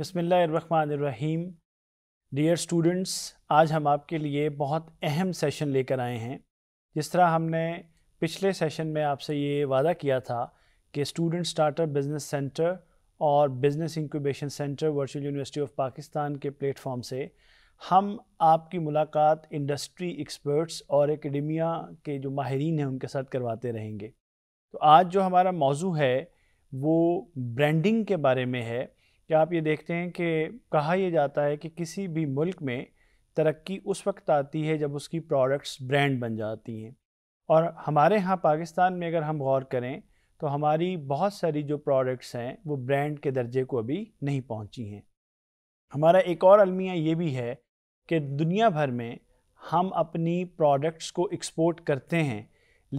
बसमीम dear students आज हम आपके लिए बहुत अहम सेशन लेकर आए हैं जिस तरह हमने पिछले सेशन में आपसे ये वादा किया था कि स्टूडेंट स्टार्टर बिजनेस सेंटर और business incubation centre virtual university of Pakistan के प्लेटफॉर्म से हम आपकी मुलाकात इंडस्ट्री एक्सपर्ट्स और एकेडमिया के जो माहरीन हैं उनके साथ करवाते रहेंगे तो आज जो हमारा मौजू है वो ब्रांडिंग के बारे में है क्या आप ये देखते हैं कि कहा यह जाता है कि किसी भी मुल्क में तरक्की उस वक्त आती है जब उसकी प्रोडक्ट्स ब्रांड बन जाती हैं और हमारे यहाँ पाकिस्तान में अगर हम गौर करें तो हमारी बहुत सारी जो प्रोडक्ट्स हैं वो ब्रांड के दर्जे को अभी नहीं पहुँची हैं हमारा एक और अलमिया ये भी है कि दुनिया भर में हम अपनी प्रोडक्ट्स को एक्सपोर्ट करते हैं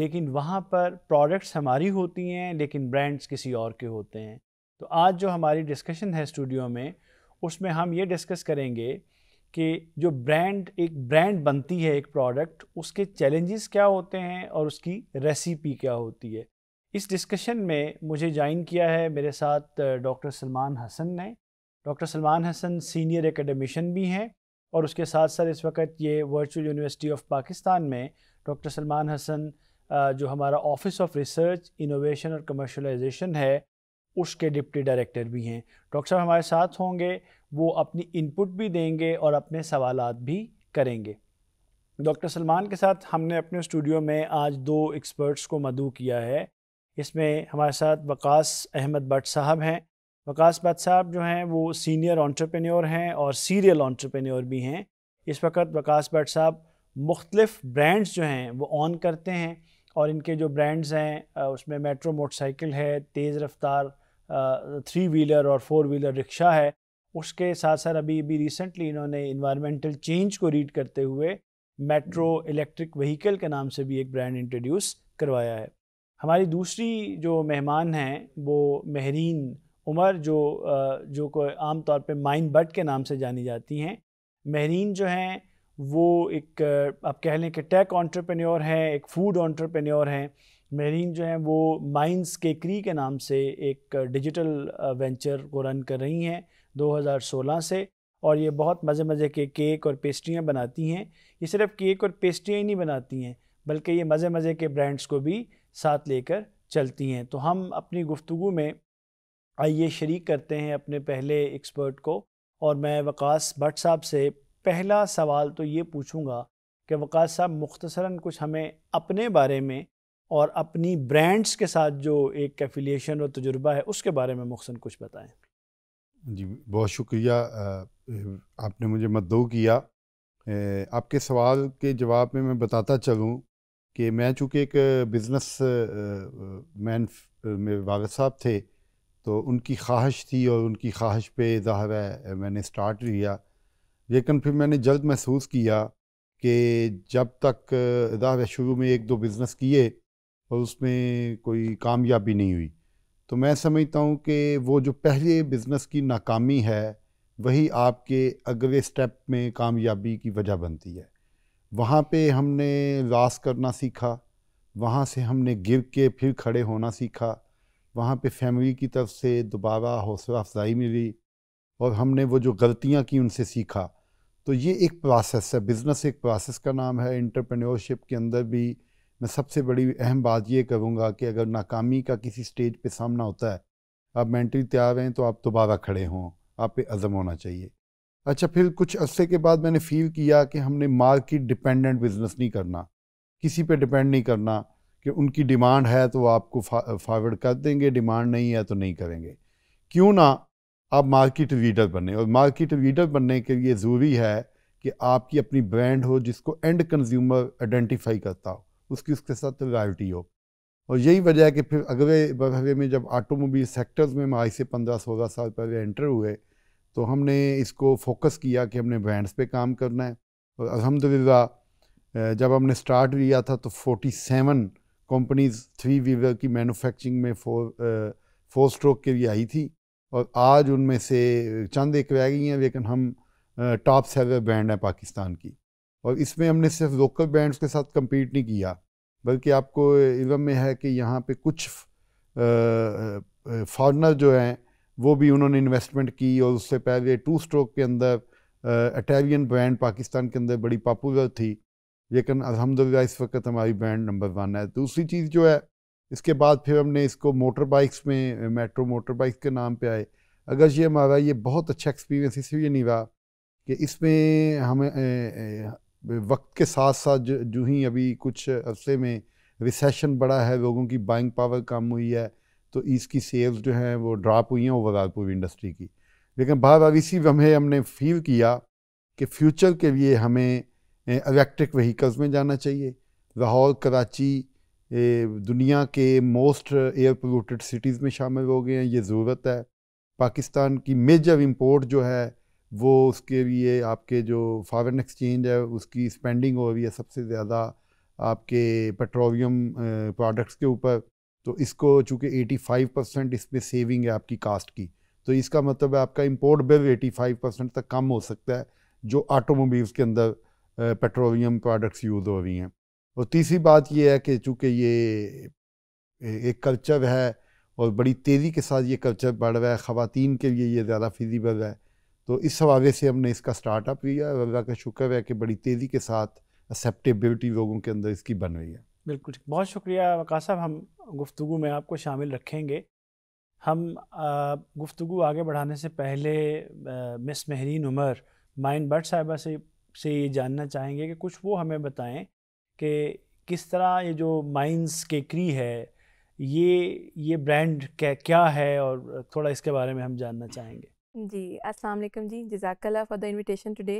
लेकिन वहाँ पर प्रोडक्ट्स हमारी होती हैं लेकिन ब्रांड्स किसी और के होते हैं तो आज जो हमारी डिस्कशन है स्टूडियो में उसमें हम ये डिस्कस करेंगे कि जो ब्रांड एक ब्रांड बनती है एक प्रोडक्ट उसके चैलेंजेस क्या होते हैं और उसकी रेसिपी क्या होती है इस डिस्कशन में मुझे ज्वाइन किया है मेरे साथ डॉक्टर सलमान हसन ने doctor Salman Hasan senior academician भी हैं और उसके साथ साथ इस वक्त ये वर्चुअल यूनिवर्सिटी ऑफ पाकिस्तान में डॉक्टर सलमान हसन जो हमारा ऑफिस ऑफ रिसर्च इनोवेशन और कमर्शलाइजेशन है उसके डिप्टी डायरेक्टर भी हैं डॉक्टर साहब हमारे साथ होंगे वो अपनी इनपुट भी देंगे और अपने सवाल भी करेंगे डॉक्टर सलमान के साथ हमने अपने स्टूडियो में आज दो एक्सपर्ट्स को मदू किया है इसमें हमारे साथ वकास अहमद भट्ट साहब हैं वकास भट्ट साहब जो हैं वो सीनियर ऑन्टरप्रेन्योर हैं और सीरियल ऑन्टरप्रेन्योर भी हैं इस वक्त वकास भट्ट साहब मुख्तलिफ ब्रांड्स जो हैं वो ऑन करते हैं और इनके जो ब्रांड्स हैं उसमें मेट्रो मोटरसाइकिल है तेज़ रफ्तार थ्री व्हीलर और फोर व्हीलर रिक्शा है उसके साथ साथ अभी अभी रिसेंटली इन्होंने इन्वायरमेंटल चेंज को रीड करते हुए मेट्रो इलेक्ट्रिक व्हीकल के नाम से भी एक ब्रांड इंट्रोड्यूस करवाया है हमारी दूसरी जो मेहमान हैं वो महरीन उमर जो जो को आम तौर पे माइन बट के नाम से जानी जाती हैं महरीन जो हैं वो एक आप कह लें कि टेक ऑन्टरप्रेन्योर हैं एक फ़ूड ऑन्टरप्रेन्योर हैं मेरीन जो हैं वो माइंस क्री के नाम से एक डिजिटल वेंचर uh, को रन कर रही हैं 2016 से और ये बहुत मज़े मज़े के केक और पेस्ट्रियाँ बनाती हैं ये सिर्फ केक और पेस्ट्रियाँ ही नहीं बनाती हैं बल्कि ये मज़े मज़े के ब्रांड्स को भी साथ लेकर चलती हैं तो हम अपनी गुफ्तु में आइए शरीक करते हैं अपने पहले एक्सपर्ट को और मैं वकास भट्ट साहब से पहला सवाल तो ये पूछूंगा कि वकास साहब मुख्तसरा कुछ हमें अपने बारे में और अपनी ब्रांड्स के साथ जो एक एफिलिएशन और तजुर्बा है उसके बारे में मुखसन कुछ बताएं जी बहुत शुक्रिया आपने मुझे मदद किया आपके सवाल के जवाब में मैं बताता चलूं कि मैं चूँकि एक बिज़नेस मैन मेरे वालद साहब थे तो उनकी ख्वाहिश थी और उनकी ख्वाहिश पे ज़ाहिर है मैंने स्टार्ट लिया लेकिन फिर मैंने जल्द महसूस किया कि जब तक ज़ाहिर शुरू में एक दो बिज़नेस किए और उसमें कोई कामयाबी नहीं हुई तो मैं समझता हूँ कि वो जो पहले बिज़नेस की नाकामी है वही आपके अगले स्टेप में कामयाबी की वजह बनती है वहाँ पे हमने लॉस करना सीखा वहाँ से हमने गिर के फिर खड़े होना सीखा वहाँ पे फैमिली की तरफ से दोबारा हौसला अफजाई मिली और हमने वो जो गलतियाँ की उनसे सीखा तो ये एक प्रोसेस है बिज़नेस एक प्रोसेस का नाम है इंटरप्रेन्योरशिप के अंदर भी मैं सबसे बड़ी अहम बात ये कहूँगा कि अगर नाकामी का किसी स्टेज पे सामना होता है आप मेंटली तैयार हैं तो आप दोबारा खड़े हों आप पे अज़म होना चाहिए अच्छा फिर कुछ अरसे के बाद मैंने फील किया कि हमने मार्केट डिपेंडेंट बिज़नेस नहीं करना किसी पे डिपेंड नहीं करना कि उनकी डिमांड है तो वो आपको फॉरवर्ड कर देंगे डिमांड नहीं है तो नहीं करेंगे क्यों ना आप मार्केट लीडर बने और मार्केट लीडर बनने के लिए ज़रूरी है कि आपकी अपनी ब्रांड हो जिसको एंड कंज्यूमर आइडेंटिफाई करता हो उसकी उसके साथ लॉयल्टी हो और यही वजह है कि फिर अगले बरहरे में जब ऑटोमोबाइल सेक्टर्स में आज से पंद्रह सोलह साल पहले एंटर हुए तो हमने इसको फोकस किया कि हमने ब्रांड्स पे काम करना है और अलहमदिल्ला जब हमने स्टार्ट लिया था तो 47 कंपनीज थ्री व्हीलर की मैन्युफैक्चरिंग में फोर फोर स्ट्रोक के लिए आई थी और आज उनमें से चंद एक रह गई हैं लेकिन हम टॉप सेवर ब्रांड हैं पाकिस्तान की और इसमें हमने सिर्फ लोकल ब्रांड्स के साथ कम्पीट नहीं किया बल्कि आपको इलम में है कि यहाँ पे कुछ फॉरनर जो हैं वो भी उन्होंने इन्वेस्टमेंट की और उससे पहले टू स्ट्रोक के अंदर इटालियन ब्रांड पाकिस्तान के अंदर बड़ी पॉपुलर थी लेकिन अलहमदिल्ला इस वक्त हमारी ब्रांड नंबर वन है दूसरी चीज़ जो है इसके बाद फिर हमने इसको मोटर बाइक्स में मेट्रो मोटर बाइक्स के नाम पे आए अगर ये हमारा ये बहुत अच्छा एक्सपीरियंस इसलिए नहीं रहा कि इसमें हमें वक्त के साथ साथ जो ही अभी कुछ अरसे में रिसेशन बढ़ा है लोगों की बाइंग पावर कम हुई है तो इसकी सेल्स जो हैं वो ड्रॉप हुई हैं ओवरऑल पूरी इंडस्ट्री की लेकिन बार बार इसी हमें हमने फील किया कि फ्यूचर के लिए हमें इलेक्ट्रिक व्हीकल्स में जाना चाहिए लाहौर कराची दुनिया के मोस्ट एयर पोलूटेड सिटीज़ में शामिल हो गए हैं ये ज़रूरत है पाकिस्तान की मेजर इंपोर्ट जो है वो उसके लिए आपके जो फॉरेन एक्सचेंज है उसकी स्पेंडिंग हो रही है सबसे ज़्यादा आपके पेट्रोलियम प्रोडक्ट्स के ऊपर तो इसको चूँकि 85 परसेंट इस पर सेविंग है आपकी कास्ट की तो इसका मतलब है आपका इम्पोर्ट बिल 85 परसेंट तक कम हो सकता है जो ऑटोमोबाइल्स के अंदर पेट्रोलियम प्रोडक्ट्स यूज़ हो रही हैं और तीसरी बात यह है कि चूँकि ये एक कल्चर है और बड़ी तेज़ी के साथ ये कल्चर बढ़ रहा है ख़वान के लिए ये ज़्यादा फिजिबल है तो इस हवाले से हमने इसका स्टार्टअप लिया है अल्लाह का शुक्र है कि बड़ी तेज़ी के साथ एक्सेप्टेबिलिटी लोगों के अंदर इसकी बन रही है बिल्कुल बहुत शुक्रिया वक़ा साहब हम गुफ्तु में आपको शामिल रखेंगे हम गुफ्तु आगे बढ़ाने से पहले मिस महरीन उमर माइन बट साहबा से से ये जानना चाहेंगे कि कुछ वो हमें बताएं कि किस तरह ये जो माइंस क्री है ये ये ब्रांड क्या क्या है और थोड़ा इसके बारे में हम जानना चाहेंगे जी अस्सलाम वालेकुम जी जजाकल्ला फॉर द इनविटेशन टुडे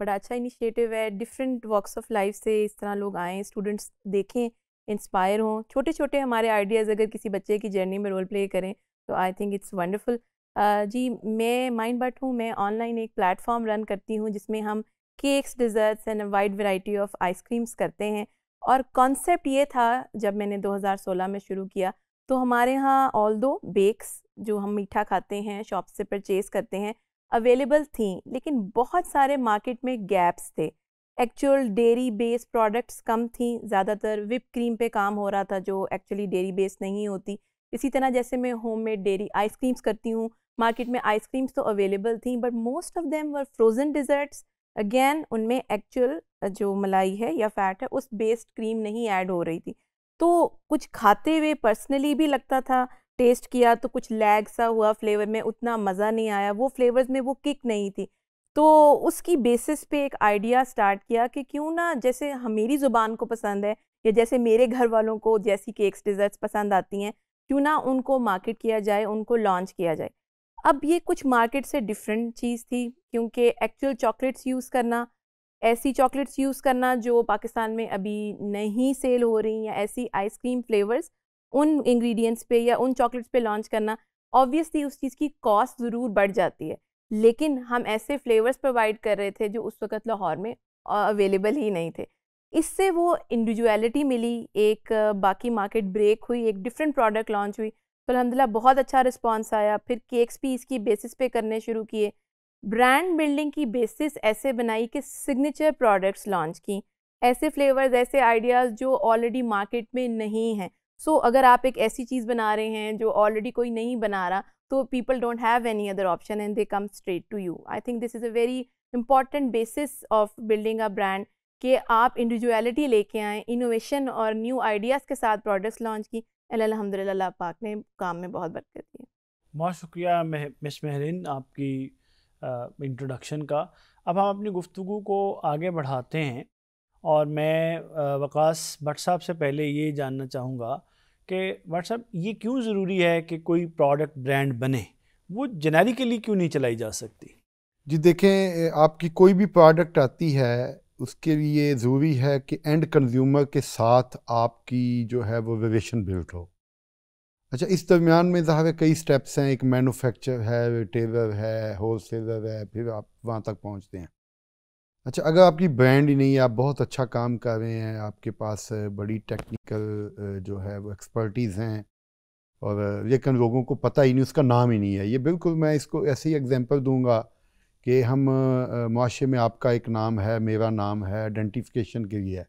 बड़ा अच्छा इनिशिएटिव है डिफरेंट वॉक्स ऑफ लाइफ से इस तरह लोग आएँ स्टूडेंट्स देखें इंस्पायर हों छोटे छोटे हमारे आइडियाज़ अगर किसी बच्चे की जर्नी में रोल प्ले करें तो आई थिंक इट्स वंडरफुल जी मैं माइंड बट हूँ मैं ऑनलाइन एक प्लेटफॉर्म रन करती हूँ जिसमें हम cakes desserts and wide variety of ice creams करते हैं और कॉन्सेप्ट ये था जब मैंने 2016 में शुरू किया तो हमारे यहाँ ऑल दो बेक्स जो हम मीठा खाते हैं शॉप से परचेज़ करते हैं अवेलेबल थी लेकिन बहुत सारे मार्केट में गैप्स थे एक्चुअल डेरी बेस्ड प्रोडक्ट्स कम थी ज़्यादातर विप क्रीम पे काम हो रहा था जो एक्चुअली डेरी बेस्ड नहीं होती इसी तरह जैसे मैं होम मेड डेयरी आइसक्रीम्स करती हूँ मार्केट में आइसक्रीम्स तो अवेलेबल थी but most of them were frozen desserts again उनमें एक्चुअल जो मलाई है या फैट है उस बेस्ड क्रीम नहीं ऐड हो रही थी तो कुछ खाते हुए पर्सनली भी लगता था टेस्ट किया तो कुछ लैग सा हुआ फ्लेवर में उतना मज़ा नहीं आया वो फ्लेवर्स में वो किक नहीं थी तो उसकी बेसिस पे एक आइडिया स्टार्ट किया कि क्यों ना जैसे मेरी ज़ुबान को पसंद है या जैसे मेरे घर वालों को जैसी केक्स डिज़र्ट्स पसंद आती हैं क्यों ना उनको मार्केट किया जाए उनको लॉन्च किया जाए अब ये कुछ मार्केट से डिफरेंट चीज़ थी क्योंकि एक्चुअल चॉकलेट्स यूज़ करना ऐसी चॉकलेट्स यूज़ करना जो पाकिस्तान में अभी नहीं सेल हो रही या ऐसी आइसक्रीम फ्लेवर्स उन इंग्रेडिएंट्स पे या उन चॉकलेट्स पे लॉन्च करना ऑब्वियसली उस चीज़ की कॉस्ट ज़रूर बढ़ जाती है लेकिन हम ऐसे फ्लेवर्स प्रोवाइड कर रहे थे जो उस वक्त लाहौर में अवेलेबल ही नहीं थे इससे वो इंडिविजुअलिटी मिली एक बाकी मार्केट ब्रेक हुई एक डिफरेंट प्रोडक्ट लॉन्च हुई तो अलहमदिल्ला बहुत अच्छा रिस्पांस आया फिर केक्स भी इसकी बेसिस पे करने शुरू किए ब्रांड बिल्डिंग की बेसिस ऐसे बनाई कि सिग्नेचर प्रोडक्ट्स लॉन्च की ऐसे फ्लेवर्स ऐसे आइडियाज़ जो ऑलरेडी मार्केट में नहीं हैं सो so, अगर आप एक ऐसी चीज़ बना रहे हैं जो ऑलरेडी कोई नहीं बना रहा तो people don't have any other option and they come straight to you I think this is a very important basis of building a brand कि आप इंडिविजुअलिटी लेके आएँ इनोवेशन और न्यू आइडियाज़ के साथ प्रोडक्ट्स लॉन्च की अलहमदिल्ला पाक ने काम में बहुत बरकत दी बहुत शुक्रिया मिस महरिन आपकी इंट्रोडक्शन का अब हम अपनी गुफ्तु को आगे बढ़ाते हैं और मैं वकास भट्ट साहब से पहले ये जानना चाहूँगा कि भट्ट साहब ये क्यों ज़रूरी है कि कोई प्रोडक्ट ब्रांड बने वो जेनेरिकली क्यों नहीं चलाई जा सकती जी देखें आपकी कोई भी प्रोडक्ट आती है उसके लिए ज़रूरी है कि एंड कंज्यूमर के साथ आपकी जो है वो रिलेशन बिल्ड हो अच्छा इस दरमियान में जहाँ कई स्टेप्स हैं एक मैनुफेक्चर है रिटेलर है होल सेलर है फिर आप वहाँ तक पहुँचते हैं अच्छा अगर आपकी ब्रांड ही नहीं है आप बहुत अच्छा काम कर रहे हैं आपके पास बड़ी टेक्निकल जो है वो एक्सपर्टीज़ हैं और लेकिन लोगों को पता ही नहीं उसका नाम ही नहीं है ये बिल्कुल मैं इसको ऐसे ही एग्जांपल दूंगा कि हम माशरे में आपका एक नाम है मेरा नाम है आइडेंटिफिकेशन के लिए है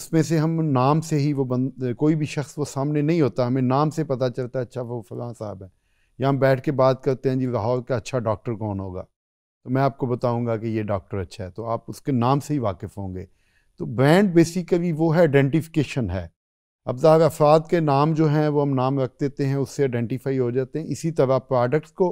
उसमें से हम नाम से ही वो बंद कोई भी शख्स वो सामने नहीं होता हमें नाम से पता चलता है अच्छा वो फलां साहब है या हम बैठ के बात करते हैं जी लाहौर का अच्छा डॉक्टर कौन होगा तो मैं आपको बताऊंगा कि ये डॉक्टर अच्छा है तो आप उसके नाम से ही वाकिफ़ होंगे तो ब्रांड बेसिकली वो है आइडेंटिफिकेशन है अब जब अफराद के नाम जो हैं वो हम नाम रख देते हैं उससे आइडेंटिफाई हो जाते हैं इसी तरह प्रोडक्ट्स को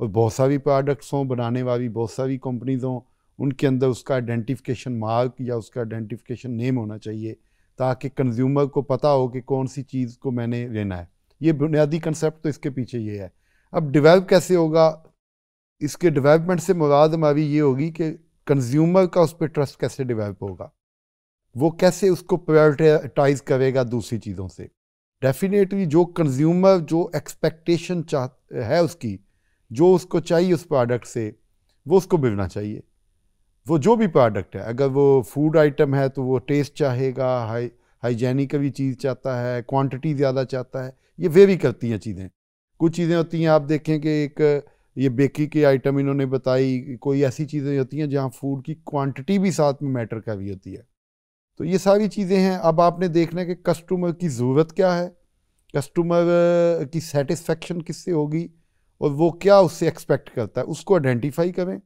और बहुत सारी प्रोडक्ट्स हों बनाने वाली बहुत सारी कंपनीज हों उनके अंदर उसका आइडेंटिफिकेशन मार्क या उसका आइडेंटिफिकेशन नेम होना चाहिए ताकि कंज्यूमर को पता हो कि कौन सी चीज़ को मैंने लेना है ये बुनियादी कंसेप्ट तो इसके पीछे ये है अब डिवेल्प कैसे होगा इसके डेवलपमेंट से मुराद हमारी ये होगी कि कंज्यूमर का उस पर ट्रस्ट कैसे डेवलप होगा वो कैसे उसको प्रायोरिटाइज करेगा दूसरी चीज़ों से डेफिनेटली जो कंज्यूमर जो एक्सपेक्टेशन चाह है उसकी जो उसको चाहिए उस प्रोडक्ट से वो उसको मिलना चाहिए वो जो भी प्रोडक्ट है अगर वो फूड आइटम है तो वो टेस्ट चाहेगा हाई हाइजेनिकली चीज़ चाहता है क्वांटिटी ज़्यादा चाहता है ये वे भी करती हैं चीज़ें कुछ चीज़ें होती हैं आप देखें कि एक ये बेकरी के आइटम इन्होंने बताई कोई ऐसी चीज़ें होती हैं जहाँ फूड की क्वांटिटी भी साथ में मैटर का भी होती है तो ये सारी चीज़ें हैं अब आपने देखना है कि कस्टमर की ज़रूरत क्या है कस्टमर की सेटिस्फेक्शन किससे होगी और वो क्या उससे एक्सपेक्ट करता है उसको आइडेंटिफाई करें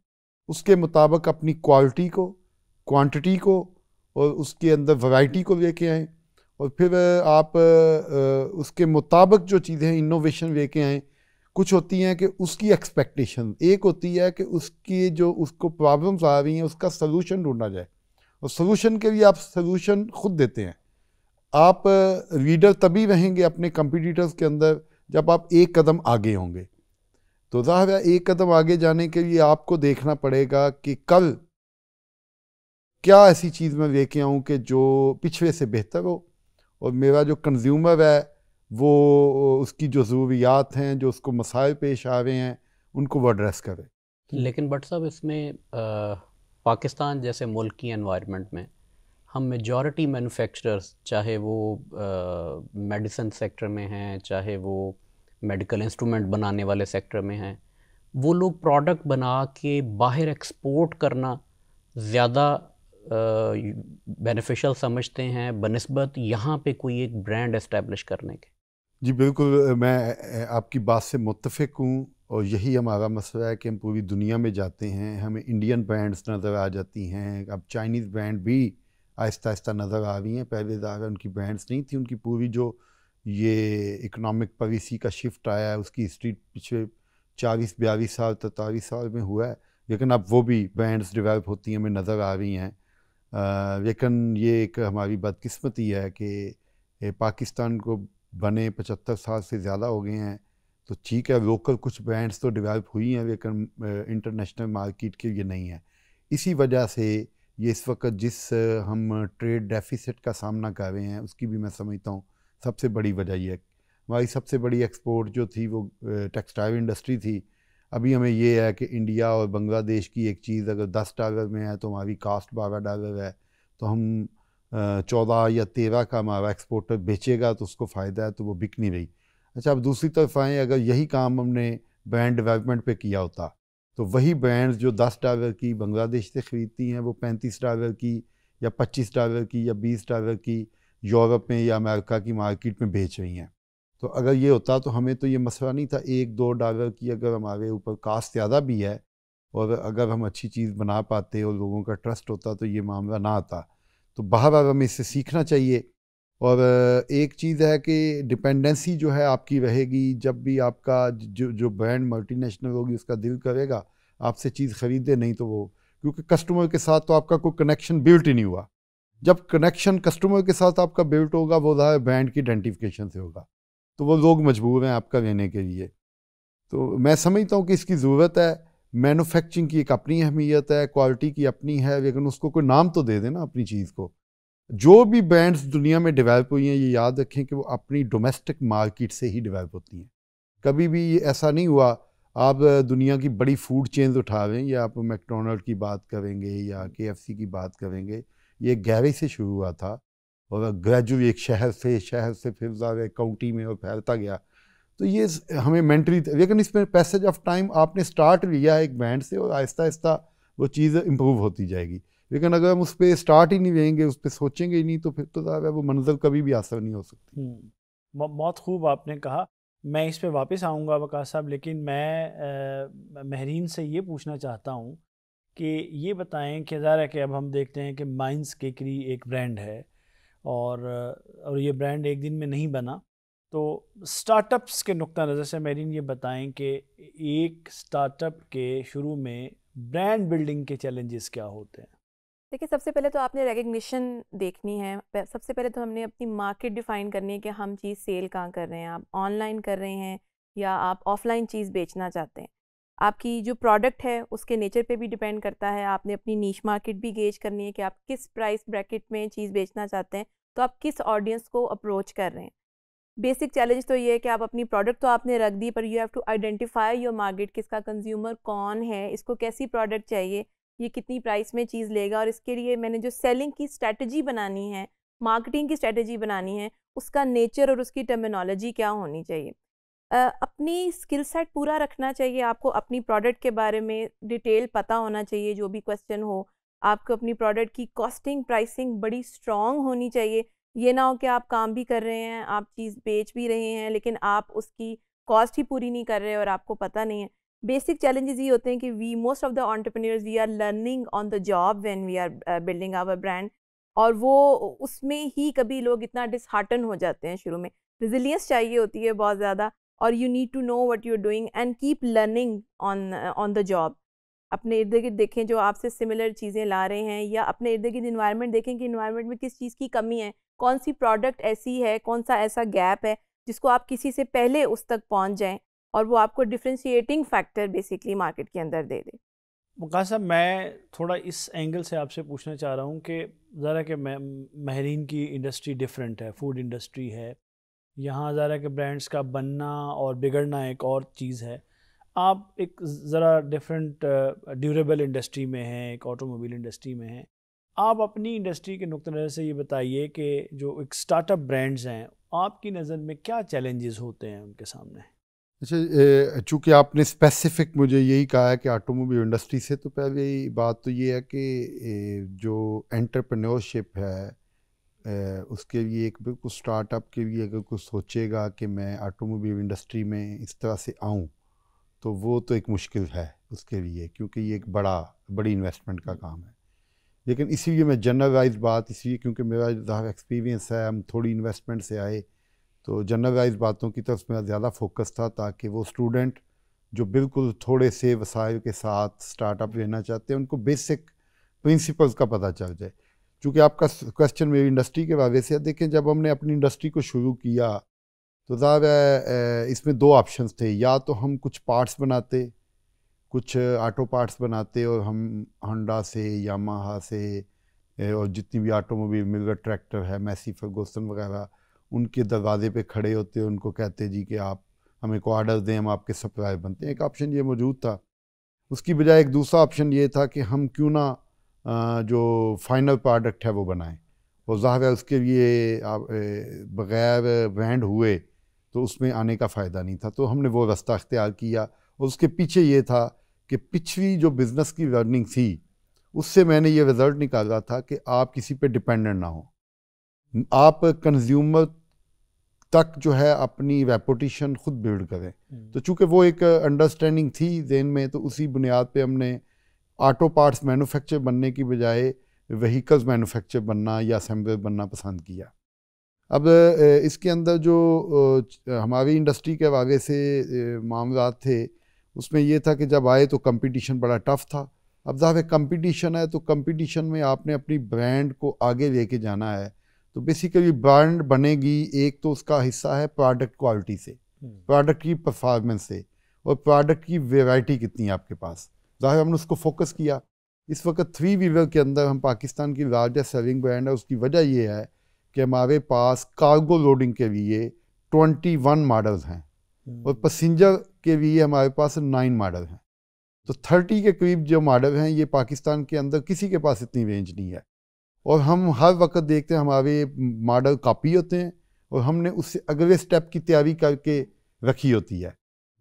उसके मुताबिक अपनी क्वालिटी को क्वांटिटी को और उसके अंदर वैरायटी को लेके आएँ और फिर आप उसके मुताबिक जो चीज़ें इनोवेशन लेके आएँ कुछ होती हैं कि उसकी एक्सपेक्टेशन एक होती है कि उसकी जो उसको प्रॉब्लम्स आ रही हैं उसका सलूशन ढूंढा जाए और सलूशन के लिए आप सलूशन खुद देते हैं आप रीडर uh, तभी रहेंगे अपने कंपिटिटर्स के अंदर जब आप एक कदम आगे होंगे तो ज़ाहिर है एक कदम आगे जाने के लिए आपको देखना पड़ेगा कि कल क्या ऐसी चीज़ मैं लेके आऊँ कि जो पिछले से बेहतर हो और मेरा जो कंज्यूमर है वो उसकी जो ज़रूरियात हैं जो उसको मसाइल पेश आ रहे हैं उनको वो एड्रेस करें लेकिन बट साहब इसमें आ, पाकिस्तान जैसे मुल्क की इन्वायरमेंट में हम मेजॉरिटी मैन्युफैक्चरर्स चाहे वो मेडिसिन सेक्टर में हैं चाहे वो मेडिकल इंस्ट्रूमेंट बनाने वाले सेक्टर में हैं वो लोग प्रोडक्ट बना के बाहर एक्सपोर्ट करना ज़्यादा बेनिफिशियल समझते हैं बनस्बत यहाँ पे कोई एक ब्रांड इस्टेब्लिश करने के जी बिल्कुल मैं आपकी बात से मुतफिक हूँ और यही हमारा मसला है कि हम पूरी दुनिया में जाते हैं हमें इंडियन ब्रांड्स नज़र आ जाती हैं अब चाइनीज़ ब्रांड भी आहिस्ता आहिस्ता नज़र आ रही हैं पहले ज़्यादा उनकी ब्रांड्स नहीं थी उनकी पूरी जो ये इकनॉमिक पॉलिसी का शिफ्ट आया है उसकी हिस्ट्री पिछले चालीस बयालीस साल तैतालीस साल में हुआ है लेकिन अब वो भी ब्रांड्स डिवेल्प होती हैं हमें नज़र आ रही हैं लेकिन ये एक हमारी बदकस्मती है कि पाकिस्तान को बने पचहत्तर साल से ज़्यादा हो गए हैं तो ठीक है लोकल कुछ ब्रांड्स तो डेवलप हुई हैं लेकिन इंटरनेशनल मार्केट के लिए नहीं है इसी वजह से ये इस वक्त जिस हम ट्रेड डेफिसिट का सामना कर रहे हैं उसकी भी मैं समझता हूँ सबसे बड़ी वजह ये हमारी सबसे बड़ी एक्सपोर्ट जो थी वो टेक्सटाइल इंडस्ट्री थी अभी हमें ये है कि इंडिया और बांग्लादेश की एक चीज़ अगर दस डॉलर में है तो हमारी कास्ट बारह डॉलर है तो हम चौदह या तेरह का हमारा एक्सपोर्टर बेचेगा तो उसको फ़ायदा है तो वो बिक नहीं रही अच्छा अब दूसरी तरफ आए अगर यही काम हमने ब्रांड डेवलपमेंट पे किया होता तो वही ब्रांड जो दस डॉलर की बांग्लादेश से ख़रीदती हैं वो पैंतीस डॉलर की या पच्चीस डॉलर की या बीस डॉलर की यूरोप में या अमेरिका की मार्केट में बेच रही हैं तो अगर ये होता तो हमें तो ये मसला नहीं था एक दो डॉलर की अगर हमारे ऊपर कास्ट ज़्यादा भी है और अगर हम अच्छी चीज़ बना पाते और लोगों का ट्रस्ट होता तो ये मामला ना आता तो बाहर हमें इससे सीखना चाहिए और एक चीज़ है कि डिपेंडेंसी जो है आपकी रहेगी जब भी आपका जो जो ब्रांड मल्टीनेशनल होगी उसका दिल करेगा आपसे चीज़ ख़रीदे नहीं तो वो क्योंकि कस्टमर के साथ तो आपका कोई कनेक्शन बिल्ट ही नहीं हुआ जब कनेक्शन कस्टमर के साथ आपका बिल्ट होगा वो ज़्यादा ब्रांड की आइडेंटिफिकेशन से होगा तो वो लोग मजबूर हैं आपका लेने के लिए तो मैं समझता हूँ कि इसकी ज़रूरत है मैनुफैक्चरिंग की एक अपनी अहमियत है क्वालिटी की अपनी है लेकिन उसको कोई नाम तो दे देना अपनी चीज़ को जो भी ब्रांड्स दुनिया में डेवलप हुई हैं ये याद रखें कि वो अपनी डोमेस्टिक मार्केट से ही डेवलप होती हैं कभी भी ऐसा नहीं हुआ आप दुनिया की बड़ी फूड चेंज उठा रहे हैं या आप मैकडोनल्ड की बात करेंगे या के की बात करेंगे ये गहरे से शुरू हुआ था और ग्रेजुअली एक शहर से शहर से फिर ज़्यादा काउंटी में और फैलता गया तो ये हमें मेंटली लेकिन इसमें पैसेज ऑफ टाइम आपने स्टार्ट लिया है एक बैंड से और आहिस्ता आहिस्ता वो चीज़ इम्प्रूव होती जाएगी लेकिन अगर हम उस पर स्टार्ट ही नहीं लेंगे उस पर सोचेंगे ही नहीं तो फिर तो वो मंजिल कभी भी आसर नहीं हो सकती हम्म, बहुत खूब आपने कहा मैं इस पर वापस आऊँगा वकास साहब लेकिन मैं महरीन से ये पूछना चाहता हूँ कि ये बताएं कि ज़ाहिर है कि अब हम देखते हैं कि माइंस केकरी एक ब्रांड है और और ये ब्रांड एक दिन में नहीं बना तो स्टार्टअप्स के नुक़ नज़र से मेरिन ये बताएं कि एक स्टार्टअप के शुरू में ब्रांड बिल्डिंग के चैलेंजेस क्या होते हैं देखिए सबसे पहले तो आपने रिकग्निशन देखनी है सबसे पहले तो हमने अपनी मार्केट डिफ़ाइन करनी है कि हम चीज़ सेल कहाँ कर रहे हैं आप ऑनलाइन कर रहे हैं या आप ऑफलाइन चीज़ बेचना चाहते हैं आपकी जो प्रोडक्ट है उसके नेचर पे भी डिपेंड करता है आपने अपनी नीच मार्केट भी गेज करनी है कि आप किस प्राइस ब्रैकेट में चीज़ बेचना चाहते हैं तो आप किस ऑडियंस को अप्रोच कर रहे हैं बेसिक चैलेंज तो ये है कि आप अपनी प्रोडक्ट तो आपने रख दी पर you have to identify your market किसका कंज्यूमर कौन है इसको कैसी प्रोडक्ट चाहिए ये कितनी प्राइस में चीज़ लेगा और इसके लिए मैंने जो सेलिंग की स्ट्रैटेजी बनानी है मार्केटिंग की स्ट्रैटेजी बनानी है उसका नेचर और उसकी टर्मिनोलॉजी क्या होनी चाहिए आ, अपनी स्किल सेट पूरा रखना चाहिए आपको अपनी प्रोडक्ट के बारे में डिटेल पता होना चाहिए जो भी क्वेश्चन हो आपको अपनी प्रोडक्ट की कॉस्टिंग प्राइसिंग बड़ी स्ट्रॉन्ग होनी चाहिए ये ना हो कि आप काम भी कर रहे हैं आप चीज़ बेच भी रहे हैं लेकिन आप उसकी कॉस्ट ही पूरी नहीं कर रहे और आपको पता नहीं है बेसिक चैलेंजेस ये होते हैं कि we most of the entrepreneurs we are learning on the job when we are building our brand और वो उसमें ही कभी लोग इतना डिसहार्टन हो जाते हैं शुरू में रिजिलियंस चाहिए होती है बहुत ज़्यादा और you need to know what you are doing and keep learning on on the job अपने इर्द गिर्द देखें जो आपसे सिमिलर चीज़ें ला रहे हैं या अपने इर्द गिर्द इन्वायरमेंट देखें कि इन्वायरमेंट में किस चीज़ की कमी है कौन सी प्रोडक्ट ऐसी है कौन सा ऐसा गैप है जिसको आप किसी से पहले उस तक पहुंच जाएं और वो आपको डिफ्रेंशिएटिंग फैक्टर बेसिकली मार्केट के अंदर दे दे मुका साहब मैं थोड़ा इस एंगल से आपसे पूछना चाह रहा हूँ कि ज़रा कि महरीन की इंडस्ट्री डिफरेंट है फूड इंडस्ट्री है यहाँ ज़रा के ब्रांड्स का बनना और बिगड़ना एक और चीज़ है आप एक ज़रा डिफरेंट ड्यूरेबल इंडस्ट्री में हैं एक ऑटोमोबाइल इंडस्ट्री में हैं आप अपनी इंडस्ट्री के नुक़ नज़र से ये बताइए कि जो एक स्टार्टअप ब्रांड्स हैं आपकी नज़र में क्या चैलेंजेस होते हैं उनके सामने अच्छा चूँकि आपने स्पेसिफिक मुझे यही कहा है कि ऑटोमोबाइल इंडस्ट्री से तो पहले ही बात तो ये है कि जो एंटरप्रेन्योरशिप है उसके लिए एक बिल्कुल स्टार्टअप के लिए अगर कुछ सोचेगा कि मैं ऑटोमोबाइल इंडस्ट्री में इस तरह से आऊँ तो वो तो एक मुश्किल है उसके लिए क्योंकि ये एक बड़ा बड़ी इन्वेस्टमेंट का काम है लेकिन इसीलिए मैं जनरलाइज बात इसलिए क्योंकि मेरा जहाँ एक्सपीरियंस है हम थोड़ी इन्वेस्टमेंट से आए तो जनरलाइज बातों की तरफ मेरा ज़्यादा फोकस था ताकि वो स्टूडेंट जो बिल्कुल थोड़े से वसाइल के साथ स्टार्टअप लेना चाहते हैं उनको बेसिक प्रिंसिपल्स का पता चल जाए चूँकि आपका क्वेश्चन मेरी इंडस्ट्री के बारे से है देखें जब हमने अपनी इंडस्ट्री को शुरू किया तो ज़्यादा इसमें दो ऑप्शंस थे या तो हम कुछ पार्ट्स बनाते कुछ ऑटो पार्ट्स बनाते और हम होंडा से यामाहा से और जितनी भी ऑटोमोबाइल मिल ट्रैक्टर है मैसी फर्गोसन वगैरह उनके दरवाजे पे खड़े होते हैं उनको कहते जी कि आप हमें को ऑर्डर दें हम आपके सप्लायर बनते हैं एक ऑप्शन ये मौजूद था उसकी बजाय एक दूसरा ऑप्शन ये था कि हम क्यों ना जो फाइनल प्रोडक्ट है वो बनाएं और ज़ाहिर है उसके लिए आप बग़ैर ब्रांड हुए तो उसमें आने का फ़ायदा नहीं था तो हमने वो रास्ता अख्तियार किया उसके पीछे ये था कि पिछली जो बिज़नेस की लर्निंग थी उससे मैंने ये रिज़ल्ट निकाला था कि आप किसी पे डिपेंडेंट ना हो आप कंज्यूमर तक जो है अपनी रेपोटेशन खुद बिल्ड करें हम्म। तो चूंकि वो एक अंडरस्टैंडिंग थी जेन में तो उसी बुनियाद पे हमने ऑटो पार्ट्स मैन्युफैक्चर बनने की बजाय व्हीकल्स मैन्युफैक्चर बनना या असम्बल बनना पसंद किया अब इसके अंदर जो हमारी इंडस्ट्री के वागे से मामला थे उसमें यह था कि जब आए तो कंपटीशन बड़ा टफ था अब जाहिर कंपटीशन है तो कंपटीशन में आपने अपनी ब्रांड को आगे लेके जाना है तो बेसिकली ब्रांड बनेगी एक तो उसका हिस्सा है प्रोडक्ट क्वालिटी से प्रोडक्ट हम्म। की परफॉर्मेंस से और प्रोडक्ट की वेराइटी कितनी है आपके पास जाहिर हमने उसको फोकस किया इस वक्त थ्री वीलर के अंदर हम पाकिस्तान की लार्जेस्ट सेलिंग ब्रांड है उसकी वजह यह है कि हमारे पास कार्गो लोडिंग के लिए ट्वेंटी वन मॉडल्स हैं और पसेंजर के लिए हमारे पास नाइन मॉडल हैं तो थर्टी के करीब जो मॉडल हैं ये पाकिस्तान के अंदर किसी के पास इतनी रेंज नहीं है और हम हर वक्त देखते हैं हमारे मॉडल कापी होते हैं और हमने उससे अगले स्टेप की तैयारी करके रखी होती है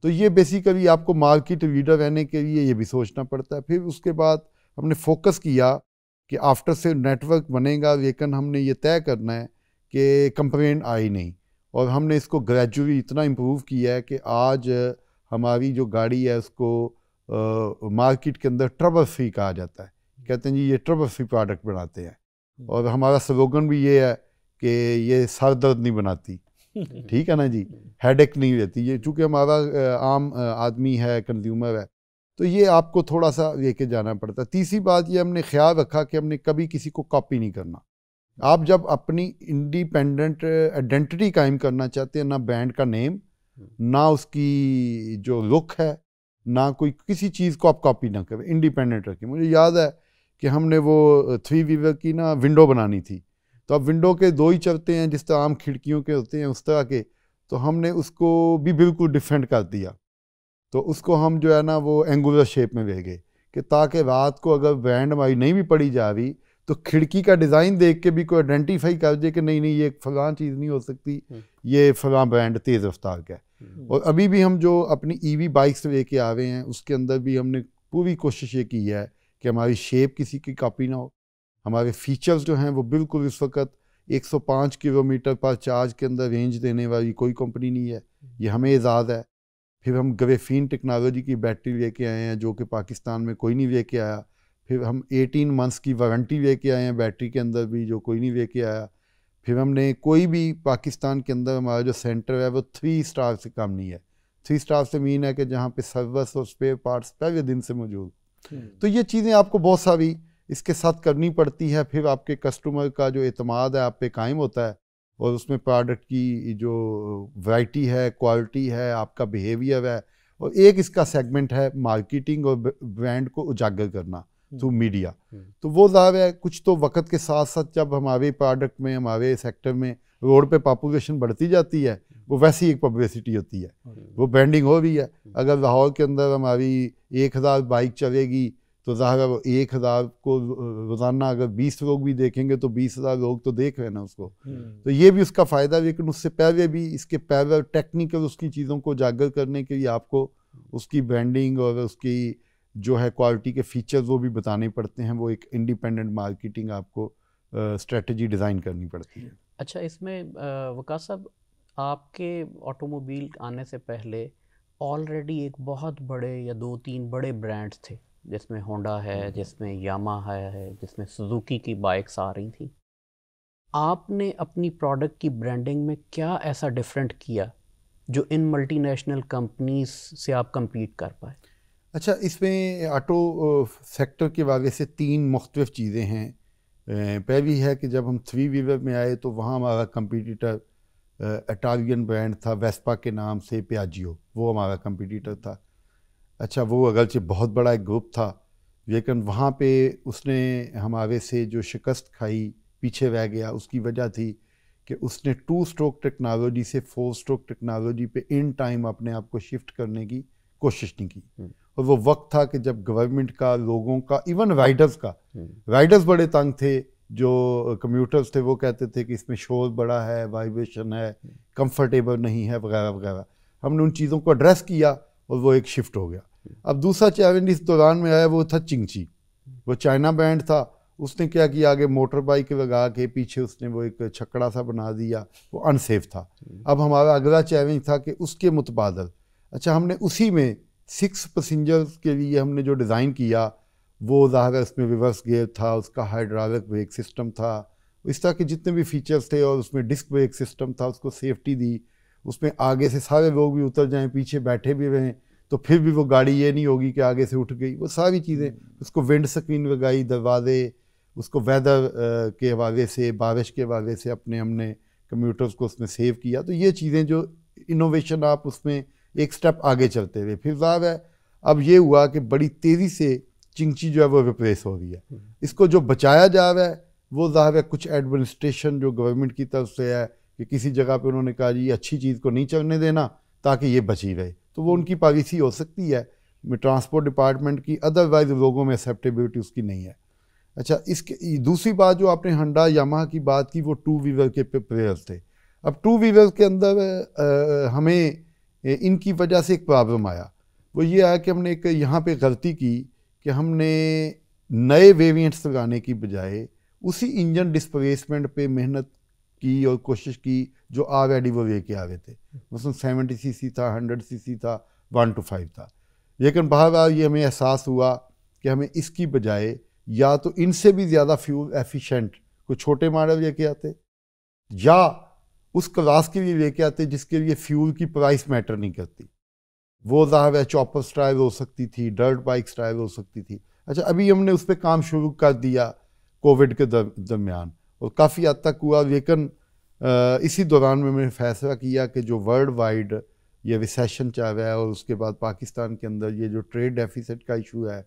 तो ये बेसिकली आपको मार्केट लीडर रहने के लिए ये भी सोचना पड़ता है फिर उसके बाद हमने फोकस किया कि आफ्टर से नेटवर्क बनेगा लेकिन हमने ये तय करना है कि कंप्लेंट आई नहीं और हमने इसको ग्रेजुअली इतना इम्प्रूव किया है कि आज हमारी जो गाड़ी है उसको आ, मार्केट के अंदर ट्रबल फ्री कहा जाता है कहते हैं जी ये ट्रबल फ्री प्रोडक्ट बनाते हैं और हमारा स्लोगन भी ये है कि ये सर दर्द नहीं बनाती ठीक है ना जी हेड एक नहीं रहती ये चूँकि हमारा आम आदमी है कंज्यूमर है तो ये आपको थोड़ा सा लेके जाना पड़ता है तीसरी बात ये हमने ख्याल रखा कि हमने कभी किसी को कॉपी नहीं करना आप जब अपनी इंडिपेंडेंट आइडेंटिटी uh, कायम करना चाहते हैं ना बैंड का नेम हम्म। ना उसकी जो लुक है ना कोई किसी चीज़ को आप कॉपी ना करें इंडिपेंडेंट रखें मुझे याद है कि हमने वो थ्री uh, वीवर की ना विंडो बनानी थी तो अब विंडो के दो ही चलते हैं जिस तरह आम खिड़कियों के होते हैं उस तरह के तो हमने उसको भी बिल्कुल डिफेंड कर दिया तो उसको हम जो है ना वो एंगुलर शेप में ले गए कि ताकि रात को अगर बैंड हमारी नहीं भी पड़ी जा रही तो खिड़की का डिज़ाइन देख के भी कोई आइडेंटिफाई कर दे कि नहीं नहीं ये फलां चीज़ नहीं हो सकती हम्म। ये फलां ब्रांड तेज़ रफ्तार का है हम्म। और अभी भी हम जो अपनी ईवी बाइक्स लेके आ रहे हैं उसके अंदर भी हमने पूरी कोशिश ये की है कि हमारी शेप किसी की कॉपी ना हो हमारे फीचर्स जो हैं वो बिल्कुल इस वक्त 105 किलोमीटर पर चार्ज के अंदर रेंज देने वाली कोई कंपनी नहीं है हम्म। ये हमें एजाज़ है फिर हम ग्रेफीन टेक्नोलॉजी की बैटरी लेके आए हैं जो कि पाकिस्तान में कोई नहीं लेके आया फिर हम 18 मंथ्स की वारंटी के आए हैं बैटरी के अंदर भी जो कोई नहीं के आया फिर हमने कोई भी पाकिस्तान के अंदर हमारा जो सेंटर है वो थ्री स्टार से कम नहीं है थ्री स्टार से मीन है कि जहाँ पे सर्विस और स्पेयर पार्ट्स पहले दिन से मौजूद हम्म। तो ये चीज़ें आपको बहुत सारी इसके साथ करनी पड़ती है फिर आपके कस्टमर का जो अतमाद है आप पे कायम होता है और उसमें प्रोडक्ट की जो वैरायटी है क्वालिटी है आपका बिहेवियर है और एक इसका सेगमेंट है मार्केटिंग और ब्रांड को उजागर करना थ्रू hmm. Media hmm. तो वो ज़ाहिर है कुछ तो वक्त के साथ साथ जब हमारे प्रोडक्ट में हमारे सेक्टर में रोड पे पॉपुलेशन बढ़ती जाती है वो hmm. वैसी एक पब्लिसिटी होती है वो ब्रांडिंग हो रही है अगर लाहौर के अंदर हमारी एक हज़ार बाइक चलेगी तो ज़ाहिर है वो एक हज़ार को रोज़ाना अगर बीस लोग भी देखेंगे तो बीस हज़ार लोग तो देख रहे हैं ना उसको तो ये भी उसका फ़ायदा लेकिन उससे पहले भी इसके पैर टेक्निकल उसकी चीज़ों को उजागर करने के लिए आपको उसकी ब्रांडिंग और उसकी जो है क्वालिटी के फीचर्स वो भी बताने पड़ते हैं वो एक इंडिपेंडेंट मार्केटिंग आपको स्ट्रेटजी डिज़ाइन करनी पड़ती है अच्छा इसमें वकास साहब आपके ऑटोमोबाइल आने से पहले ऑलरेडी एक बहुत बड़े या दो तीन बड़े ब्रांड्स थे जिसमें होंडा हम्म। है जिसमें यामा है जिसमें सुजुकी की बाइक्स आ रही थी आपने अपनी प्रोडक्ट की ब्रांडिंग में क्या ऐसा डिफरेंट किया जो इन मल्टीनेशनल कंपनीज से आप कम्पीट कर पाए अच्छा इसमें ऑटो सेक्टर के वाले से तीन मुख्तफ चीज़ें हैं पहली है कि जब हम थ्री वीवर में आए तो वहाँ हमारा कंपटीटर अटालियन ब्रांड था वेस्पा के नाम से प्याजियो वो हमारा कंपटीटर था अच्छा वो अगरचे बहुत बड़ा एक ग्रुप था लेकिन वहाँ पे उसने हमारे से जो शिकस्त खाई पीछे रह गया उसकी वजह थी कि उसने टू स्ट्रोक टेक्नोलॉजी से फोर स्ट्रोक टेक्नोलॉजी पर इन टाइम अपने आप को शिफ्ट करने की कोशिश नहीं की हम्म। और वो वक्त था कि जब गवर्नमेंट का लोगों का इवन राइडर्स का राइडर्स बड़े तंग थे जो कम्यूटर्स थे वो कहते थे कि इसमें शोर बड़ा है वाइब्रेशन है कंफर्टेबल नहीं है वगैरह वगैरह हमने उन चीज़ों को एड्रेस किया और वो एक शिफ्ट हो गया अब दूसरा चैलेंज इस दौरान में आया वो था चिंगची वो चाइना बैंड था उसने क्या किया आगे मोटर बाइक लगा के पीछे उसने वो एक छकड़ा सा बना दिया वो अनसेफ था अब हमारा अगला चैलेंज था कि उसके मुतबादल अच्छा हमने उसी में सिक्स पसेंजर्स के लिए हमने जो डिज़ाइन किया वो ज़ाहिर इसमें रिवर्स गेयर था उसका हाइड्रोलिक ब्रेक सिस्टम था इस तरह के जितने भी फीचर्स थे और उसमें डिस्क ब्रेक सिस्टम था उसको सेफ्टी दी उसमें आगे से सारे लोग भी उतर जाएं पीछे बैठे भी रहें तो फिर भी वो गाड़ी ये नहीं होगी कि आगे से उठ गई वो सारी चीज़ें हम्म। उसको विंड स्क्रीन लगाई दरवाजे उसको वेदर के हवाले से बारिश के हवाले से अपने हमने कम्प्यूटर्स को उसमें सेव किया तो ये चीज़ें जो इनोवेशन आप उसमें एक स्टेप आगे चलते हुए फिर जाहिर है अब ये हुआ कि बड़ी तेज़ी से चिंची जो है वो रिप्लेस हो रही है हम्म। इसको जो बचाया जा रहा है वो जाहिर है कुछ एडमिनिस्ट्रेशन जो गवर्नमेंट की तरफ से है कि किसी जगह पे उन्होंने कहा जी अच्छी चीज़ को नहीं चलने देना ताकि ये बची रहे तो वो उनकी पॉलिसी हो सकती है ट्रांसपोर्ट डिपार्टमेंट की अदरवाइज लोगों में एक्सेप्टेबिलिटी उसकी नहीं है अच्छा इसके दूसरी बात जो आपने हंडा यामा की बात की वो टू व्हीलर के प्लेयर्स थे अब टू व्हीलर के अंदर आ, हमें इनकी वजह से एक प्रॉब्लम आया वो ये आया कि हमने एक यहाँ पे गलती की कि हमने नए वेरिएंट्स लगाने की बजाय उसी इंजन डिस्प्लेसमेंट पे मेहनत की और कोशिश की जो ऑलरेडी वो के आ गए थे मसलन सेवेंटी सी सी था हंड्रेड सी सी था वन टू फाइव था लेकिन बार ये हमें एहसास हुआ कि हमें इसकी बजाय या तो इनसे भी ज़्यादा फ्यूल एफिशेंट कोई छोटे मॉडल लेके आते या उस क्लास के लिए लेके आते जिसके लिए फ्यूल की प्राइस मैटर नहीं करती वो जहाँ वह चॉपर स्ट्राइव हो सकती थी डर्ट बाइक स्ट्राइव हो सकती थी अच्छा अभी हमने उस पर काम शुरू कर दिया कोविड के दरमियान और काफ़ी हद तक हुआ लेकिन इसी दौरान में मैंने फैसला किया कि जो वर्ल्ड वाइड ये रिसेशन चाह रहा है और उसके बाद पाकिस्तान के अंदर ये जो ट्रेड डेफिसिट का इशू है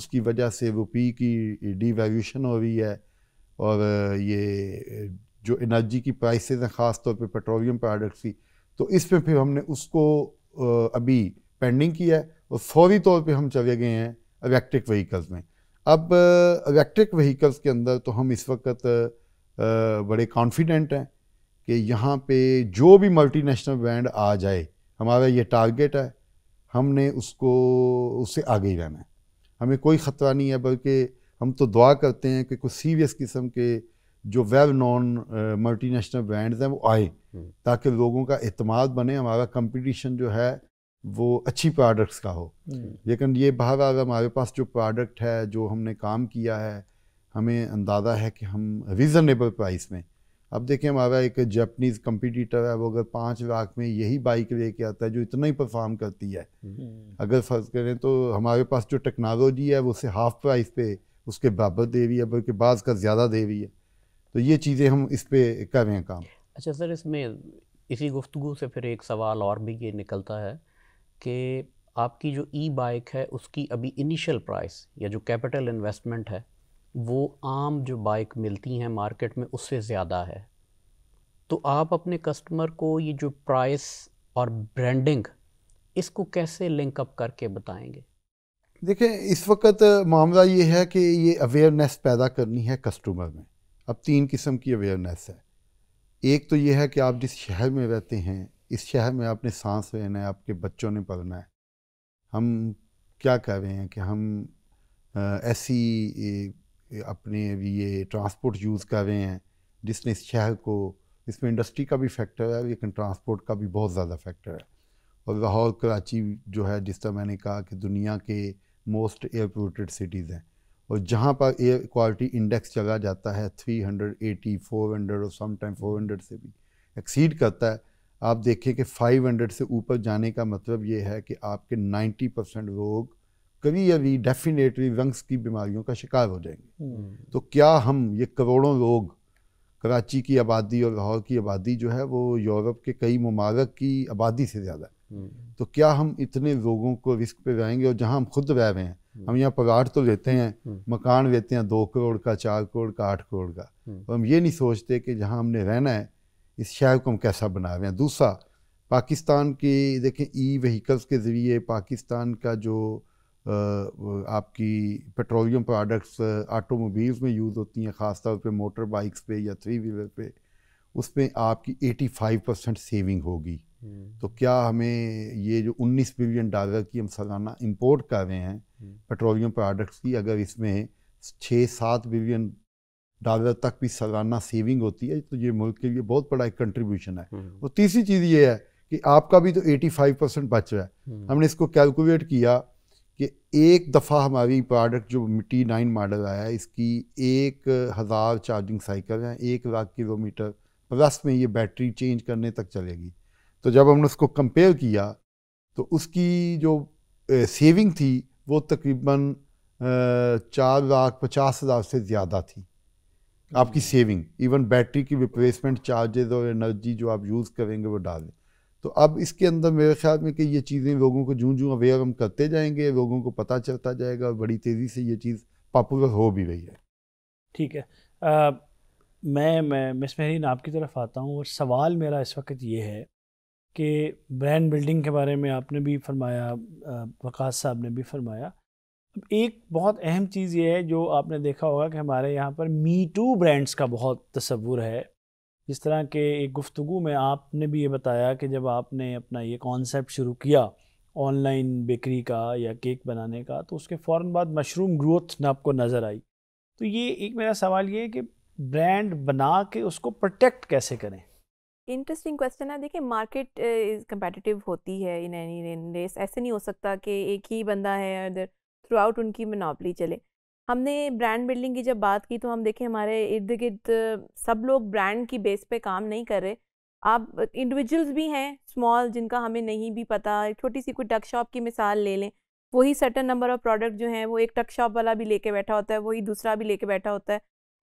उसकी वजह से रुपी की डिवैल्यूशन हो रही है और ये जो एनर्जी की प्राइसेस हैं ख़ास तौर पर पेट्रोलियम प्रोडक्ट्स की तो इस पर फिर हमने उसको अभी पेंडिंग किया है और फौरी तौर पर हम चले गए हैं इलेक्ट्रिक व्हीकल्स में अब इलेक्ट्रिक व्हीकल्स के अंदर तो हम इस वक्त बड़े कॉन्फिडेंट हैं कि यहाँ पे जो भी मल्टीनेशनल ब्रांड आ जाए हमारा ये टारगेट है हमने उसको उससे आगे ही रहना है हमें कोई ख़तरा नहीं है बल्कि हम तो दुआ करते हैं कि कुछ सीरियस किस्म के जो well known multinational brands हैं वो आए हम्म। ताकि लोगों का अहतमाद बने हमारा कंपटीशन जो है वो अच्छी प्रोडक्ट्स का हो हम्म। लेकिन ये बाहर अगर हमारे पास जो प्रोडक्ट है जो हमने काम किया है हमें अंदाज़ा है कि हम रीज़नेबल प्राइस में अब देखें हमारा एक जैपनीज़ कंपटीटर है वो अगर पाँच लाख में यही बाइक लेके आता है जो इतना ही परफॉर्म करती है हम्म। अगर फर्ज करें तो हमारे पास जो टेक्नोलॉजी है वो उसे हाफ प्राइस पे उसके बराबर दे रही है बल्कि बाज़ का ज़्यादा दे रही है तो ये चीज़ें हम इस पर कर रहे हैं काम अच्छा सर इसमें इसी गुफ्तु से फिर एक सवाल और भी ये निकलता है कि आपकी जो ई बाइक है उसकी अभी इनिशियल प्राइस या जो कैपिटल इन्वेस्टमेंट है वो आम जो बाइक मिलती हैं मार्केट में उससे ज़्यादा है तो आप अपने कस्टमर को ये जो प्राइस और ब्रांडिंग इसको कैसे लिंकअप करके बताएंगे देखें इस वक्त मामला ये है कि ये अवेयरनेस पैदा करनी है कस्टमर में अब तीन किस्म की अवेयरनेस है एक तो ये है कि आप जिस शहर में रहते हैं इस शहर में आपने सांस लेना है आपके बच्चों ने पढ़ना है हम क्या कर रहे हैं कि हम ऐसी अपने ये ट्रांसपोर्ट यूज़ कर रहे हैं जिसने इस शहर को इसमें इंडस्ट्री का भी फैक्टर है लेकिन ट्रांसपोर्ट का भी बहुत ज़्यादा फैक्टर है और लाहौर कराची जो है जिस तरह मैंने कहा कि दुनिया के मोस्ट एयर पोल्यूटेड सिटीज़ हैं और जहाँ पर एयर क्वालिटी इंडेक्स चला जाता है 380, 400 और समटाइम 400 से भी एक्सीड करता है आप देखें कि 500 से ऊपर जाने का मतलब ये है कि आपके 90 परसेंट लोग अभी डेफिनेटली रंग्स की बीमारियों का शिकार हो जाएंगे हम्म। तो क्या हम ये करोड़ों लोग कराची की आबादी और लाहौर की आबादी जो है वो यूरोप के कई ममालक की आबादी से ज़्यादा है हम्म। तो क्या हम इतने लोगों को रिस्क पे रहेंगे और जहाँ हम खुद रह रहे हैं हम यहाँ पगार तो लेते हैं हम्म। मकान लेते हैं दो करोड़ का चार करोड़ का आठ करोड़ का हम्म। तो हम ये नहीं सोचते कि जहाँ हमने रहना है इस शहर को हम कैसा बना रहे हैं दूसरा पाकिस्तान की देखें ई व्हीकल्स के ज़रिए पाकिस्तान का जो आपकी पेट्रोलियम प्रोडक्ट्स ऑटोमोबाइल्स में यूज़ होती हैं ख़ासतौर पर पे मोटर बाइक्स पे या थ्री व्हीलर पे उसमें आपकी 85 परसेंट सेविंग होगी हम्म। तो क्या हमें ये जो 19 बिलियन डॉलर की हम सालाना इंपोर्ट कर रहे हैं हम्म। पेट्रोलियम प्रोडक्ट्स की अगर इसमें छः सात बिलियन डॉलर तक भी सालाना सेविंग होती है तो ये मुल्क के लिए बहुत बड़ा एक कंट्रीब्यूशन है हम्म। और तीसरी चीज़ ये है कि आपका भी तो 85 परसेंट बच रहा है हम्म। हमने इसको कैलकुलेट किया कि एक दफ़ा हमारी प्रोडक्ट जो मिट्टी नाइन मॉडल आया है इसकी एक हज़ार चार्जिंग साइकिल हैं एक लाख किलोमीटर प्लस में ये बैटरी चेंज करने तक चलेगी तो जब हमने उसको कंपेयर किया तो उसकी जो सेविंग थी वो तकरीबन चार लाख पचास हज़ार से ज़्यादा थी आपकी सेविंग इवन बैटरी की रिप्लेसमेंट चार्जेज और एनर्जी जो आप यूज़ करेंगे वो डालें तो अब इसके अंदर मेरे ख्याल में कि ये चीज़ें लोगों को जूँ जूं अवेयर हम करते जाएंगे लोगों को पता चलता जाएगा और बड़ी तेज़ी से ये चीज़ पॉपुलर हो भी रही है ठीक है आ, मैं मैं मिस महरीन आपकी तरफ आता हूँ और सवाल मेरा इस वक्त ये है कि ब्रांड बिल्डिंग के बारे में आपने भी फरमाया वकास साहब ने भी फरमाया एक बहुत अहम चीज़ ये है जो आपने देखा होगा कि हमारे यहाँ पर मी टू ब्रांड्स का बहुत तस्वुर है जिस तरह के एक गुफ्तु में आपने भी ये बताया कि जब आपने अपना ये कॉन्सेप्ट शुरू किया ऑनलाइन बेकरी का या केक बनाने का तो उसके फ़ौर बाद मशरूम ग्रोथ ना आपको नज़र आई तो ये एक मेरा सवाल ये है कि ब्रांड बना के उसको प्रोटेक्ट कैसे करें इंटरेस्टिंग क्वेश्चन है देखिए मार्केट इज़ कंपेटिटिव होती है इन एनी रेस ऐसे नहीं हो सकता कि एक ही बंदा है इधर थ्रू आउट उनकी मनोपली चले हमने ब्रांड बिल्डिंग की जब बात की तो हम देखें हमारे इर्द गिर्द सब लोग ब्रांड की बेस पे काम नहीं कर रहे आप इंडिविजुअल्स भी हैं स्मॉल जिनका हमें नहीं भी पता छोटी सी कोई टक शॉप की मिसाल ले लें वही सर्टन नंबर ऑफ़ प्रोडक्ट जो हैं वो एक टक शॉप वाला भी लेके बैठा होता है वही दूसरा भी लेके बैठा होता है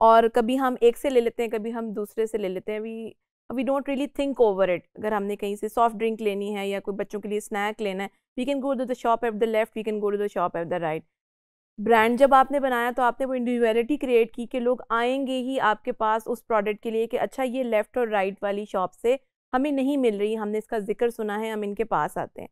और कभी हम एक से ले लेते हैं कभी हम दूसरे से ले लेते हैं अभी we don't really think over it अगर हमने कहीं से सॉफ्ट ड्रिंक लेनी है या कोई बच्चों के लिए स्नैक लेना है we can go to the shop at the left we can go to the shop at the right brand जब आपने बनाया तो आपने वो इंडिविजुअलिटी क्रिएट की कि लोग आएंगे ही आपके पास उस प्रोडक्ट के लिए कि अच्छा ये लेफ़्ट और राइट वाली शॉप से हमें नहीं मिल रही हमने इसका जिक्र सुना है हम इनके पास आते हैं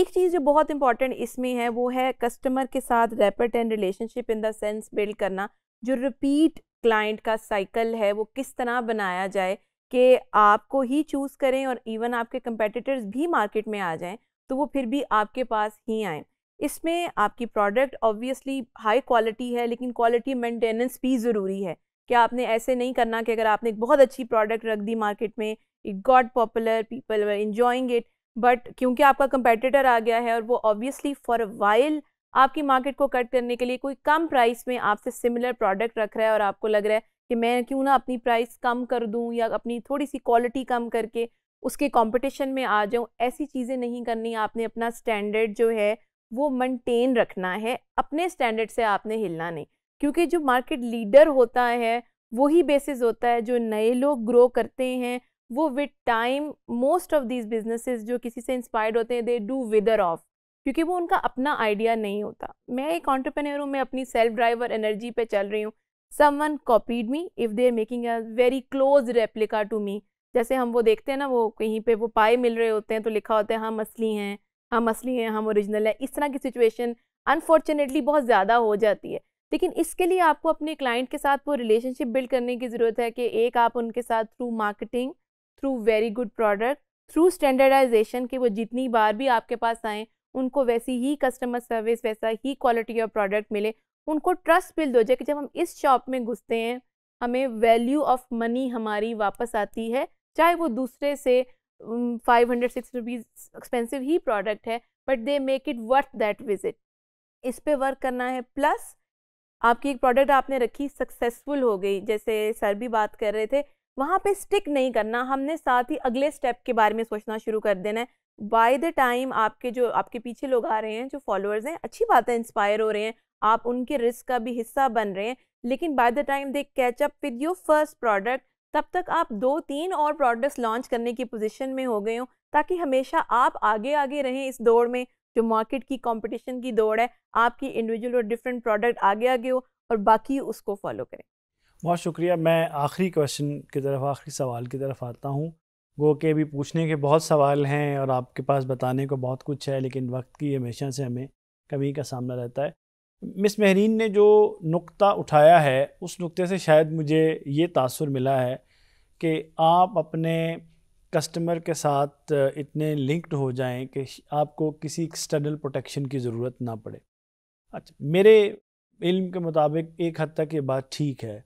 एक चीज़ जो बहुत इंपॉर्टेंट इसमें है वो है कस्टमर के साथ rapport and relationship in the sense build करना जो रिपीट क्लाइंट का साइकिल है वो किस तरह बनाया जाए कि आपको ही चूज़ करें और इवन आपके कंपेटिटर्स भी मार्केट में आ जाएं तो वो फिर भी आपके पास ही आएँ इसमें आपकी प्रोडक्ट ऑब्वियसली हाई क्वालिटी है लेकिन क्वालिटी मेंटेनेंस भी ज़रूरी है कि आपने ऐसे नहीं करना कि अगर आपने एक बहुत अच्छी प्रोडक्ट रख दी मार्केट में it got popular people are enjoying it but क्योंकि आपका कंपेटिटर आ गया है और वो ऑब्वियसली फॉर वाइल आपकी मार्केट को कट करने के लिए कोई कम प्राइस में आपसे सिमिलर प्रोडक्ट रख रहा है और आपको लग रहा है कि मैं क्यों ना अपनी प्राइस कम कर दूं या अपनी थोड़ी सी क्वालिटी कम करके उसके कंपटीशन में आ जाऊं ऐसी चीज़ें नहीं करनी आपने अपना स्टैंडर्ड जो है वो मेंटेन रखना है अपने स्टैंडर्ड से आपने हिलना नहीं क्योंकि जो मार्केट लीडर होता है वही बेसिस होता है जो नए लोग ग्रो करते हैं वो with time most of these businesses जो किसी से इंस्पायर्ड होते हैं दे डू विदर ऑफ क्योंकि वो उनका अपना आइडिया नहीं होता मैं एक ऑन्टरप्रेनर हूँ मैं अपनी सेल्फ ड्राइवर एनर्जी पे चल रही हूँ someone copied me if they making a very close replica to me जैसे हम वो देखते हैं ना वो कहीं पे वो पाए मिल रहे होते हैं तो लिखा होता है हम हाँ, असली हाँ, हैं हम असली हैं हम ओरिजिनल हैं इस तरह की सिचुएशन अनफॉर्चुनेटली बहुत ज़्यादा हो जाती है लेकिन इसके लिए आपको अपने क्लाइंट के साथ वो रिलेशनशिप बिल्ड करने की ज़रूरत है कि एक आप उनके साथ through marketing through very good product through standardisation के वो जितनी बार भी आपके पास आएँ उनको वैसी ही कस्टमर सर्विस वैसा ही क्वालिटी ऑफ प्रोडक्ट मिले उनको ट्रस्ट बिल्ड हो जाए कि जब हम इस शॉप में घुसते हैं हमें वैल्यू ऑफ मनी हमारी वापस आती है चाहे वो दूसरे से five hundred six rupees expensive ही प्रोडक्ट है but they make it worth that visit इस पे वर्क करना है प्लस आपकी एक प्रोडक्ट आपने रखी सक्सेसफुल हो गई जैसे सर भी बात कर रहे थे वहाँ पे स्टिक नहीं करना हमने साथ ही अगले स्टेप के बारे में सोचना शुरू कर देना है बाय द टाइम आपके जो आपके पीछे लोग आ रहे हैं जो फॉलोअर्स हैं अच्छी बात है इंस्पायर हो रहे हैं आप उनके रिस्क का भी हिस्सा बन रहे हैं लेकिन by the time they catch up with your first product तब तक आप दो तीन और प्रोडक्ट्स लॉन्च करने की पोजीशन में हो गए हो ताकि हमेशा आप आगे आगे रहें इस दौड़ में जो मार्केट की कंपटीशन की दौड़ है आपकी इंडिविजुअल और डिफरेंट प्रोडक्ट आगे आगे हो और बाकी उसको फॉलो करें बहुत शुक्रिया मैं आखिरी क्वेश्चन की तरफ आखिरी सवाल की तरफ आता हूँ गो के अभी पूछने के बहुत सवाल हैं और आपके पास बताने को बहुत कुछ है लेकिन वक्त की हमेशा से हमें कमी का सामना रहता है मिस महरीन ने जो नुक्ता उठाया है उस नुक्ते से शायद मुझे ये तासर मिला है कि आप अपने कस्टमर के साथ इतने लिंक्ड हो जाएं कि आपको किसी एक्सटर्नल प्रोटेक्शन की ज़रूरत ना पड़े अच्छा मेरे इल्म के मुताबिक एक हद तक ये बात ठीक है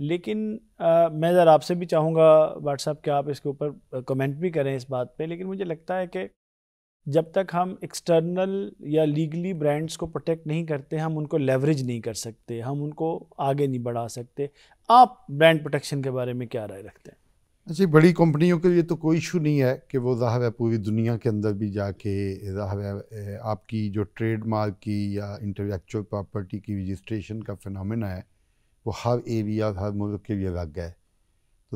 लेकिन आ, मैं ज़रा आपसे भी चाहूँगा व्हाट्सअप के आप इसके ऊपर कमेंट भी करें इस बात पे लेकिन मुझे लगता है कि जब तक हम एक्सटर्नल या लीगली ब्रांड्स को प्रोटेक्ट नहीं करते हम उनको लेवरेज नहीं कर सकते हम उनको आगे नहीं बढ़ा सकते आप ब्रांड प्रोटेक्शन के बारे में क्या राय रखते हैं अच्छा बड़ी कंपनियों के लिए तो कोई इशू नहीं है कि वो है पूरी दुनिया के अंदर भी जाके जहा आपकी जो ट्रेडमार्क की या इंटेलेक्चुअल प्रॉपर्टी की रजिस्ट्रेशन का फिनमिना है वो हर एरिया हर मुल्क के लिए अलग है